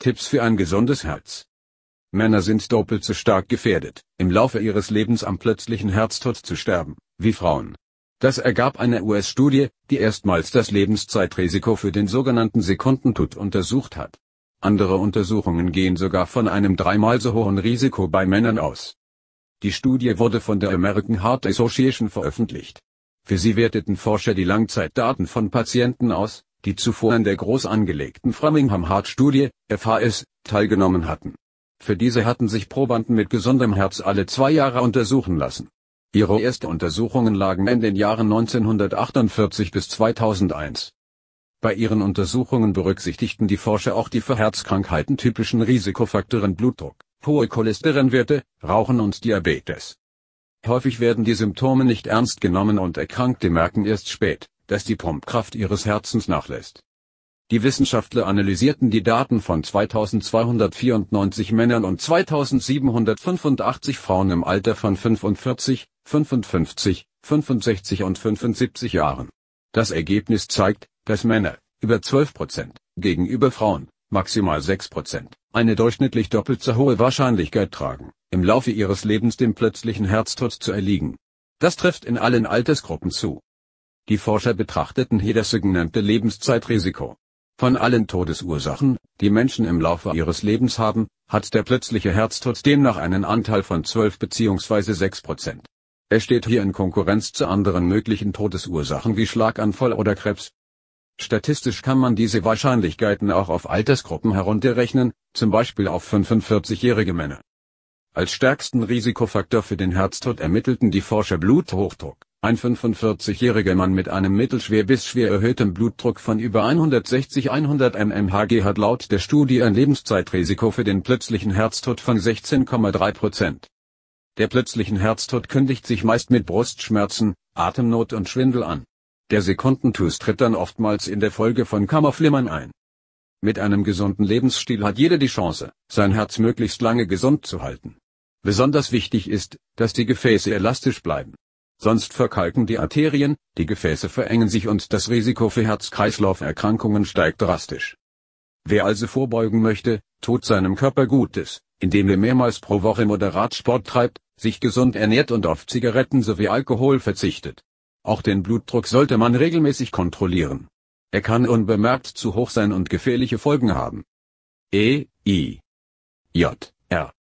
Tipps für ein gesundes Herz. Männer sind doppelt so stark gefährdet, im Laufe ihres Lebens am plötzlichen Herztod zu sterben, wie Frauen. Das ergab eine US-Studie, die erstmals das Lebenszeitrisiko für den sogenannten Sekundentod untersucht hat. Andere Untersuchungen gehen sogar von einem dreimal so hohen Risiko bei Männern aus. Die Studie wurde von der American Heart Association veröffentlicht. Für sie werteten Forscher die Langzeitdaten von Patienten aus, die zuvor an der groß angelegten Framingham Heart Studie, FHS, teilgenommen hatten. Für diese hatten sich Probanden mit gesundem Herz alle zwei Jahre untersuchen lassen. Ihre erste Untersuchungen lagen in den Jahren 1948 bis 2001. Bei ihren Untersuchungen berücksichtigten die Forscher auch die für Herzkrankheiten typischen Risikofaktoren Blutdruck, hohe Cholesterinwerte, Rauchen und Diabetes. Häufig werden die Symptome nicht ernst genommen und Erkrankte merken erst spät, dass die Pumpkraft ihres Herzens nachlässt. Die Wissenschaftler analysierten die Daten von 2294 Männern und 2785 Frauen im Alter von 45, 55, 65 und 75 Jahren. Das Ergebnis zeigt, dass Männer, über 12%, gegenüber Frauen, maximal 6%, eine durchschnittlich doppelt so hohe Wahrscheinlichkeit tragen, im Laufe ihres Lebens dem plötzlichen Herztod zu erliegen. Das trifft in allen Altersgruppen zu. Die Forscher betrachteten hier das sogenannte Lebenszeitrisiko. Von allen Todesursachen, die Menschen im Laufe ihres Lebens haben, hat der plötzliche Herztod demnach einen Anteil von 12 bzw. 6 Prozent. Er steht hier in Konkurrenz zu anderen möglichen Todesursachen wie Schlaganfall oder Krebs. Statistisch kann man diese Wahrscheinlichkeiten auch auf Altersgruppen herunterrechnen, zum Beispiel auf 45-jährige Männer. Als stärksten Risikofaktor für den Herztod ermittelten die Forscher Bluthochdruck. Ein 45-jähriger Mann mit einem mittelschwer bis schwer erhöhtem Blutdruck von über 160/100 mmHg hat laut der Studie ein Lebenszeitrisiko für den plötzlichen Herztod von 16,3 Prozent. Der plötzlichen Herztod kündigt sich meist mit Brustschmerzen, Atemnot und Schwindel an. Der Sekundentus tritt dann oftmals in der Folge von Kammerflimmern ein. Mit einem gesunden Lebensstil hat jeder die Chance, sein Herz möglichst lange gesund zu halten. Besonders wichtig ist, dass die Gefäße elastisch bleiben. Sonst verkalken die Arterien, die Gefäße verengen sich und das Risiko für Herz-Kreislauf-Erkrankungen steigt drastisch. Wer also vorbeugen möchte, tut seinem Körper Gutes, indem er mehrmals pro Woche moderat Sport treibt, sich gesund ernährt und auf Zigaretten sowie Alkohol verzichtet. Auch den Blutdruck sollte man regelmäßig kontrollieren. Er kann unbemerkt zu hoch sein und gefährliche Folgen haben. E, I, J, R,